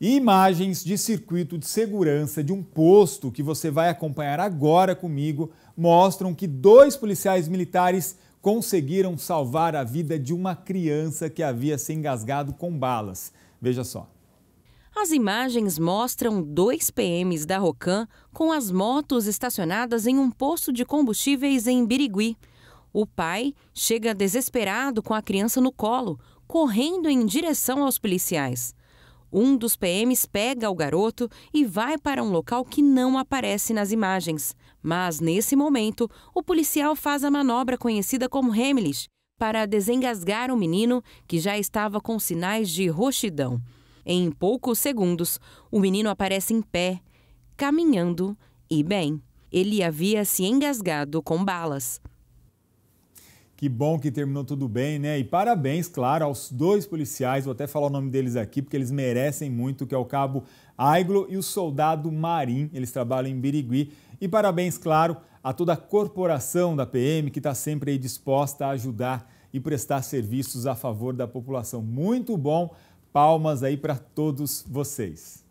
E imagens de circuito de segurança de um posto que você vai acompanhar agora comigo mostram que dois policiais militares conseguiram salvar a vida de uma criança que havia se engasgado com balas. Veja só. As imagens mostram dois PMs da Rocan com as motos estacionadas em um posto de combustíveis em Birigui. O pai chega desesperado com a criança no colo, correndo em direção aos policiais. Um dos PMs pega o garoto e vai para um local que não aparece nas imagens. Mas, nesse momento, o policial faz a manobra conhecida como Hemlich para desengasgar o menino que já estava com sinais de roxidão. Em poucos segundos, o menino aparece em pé, caminhando e bem. Ele havia se engasgado com balas. Que bom que terminou tudo bem, né? E parabéns, claro, aos dois policiais, vou até falar o nome deles aqui, porque eles merecem muito, que é o cabo Aiglo e o soldado Marim, eles trabalham em Birigui. E parabéns, claro, a toda a corporação da PM, que está sempre aí disposta a ajudar e prestar serviços a favor da população. Muito bom, palmas aí para todos vocês.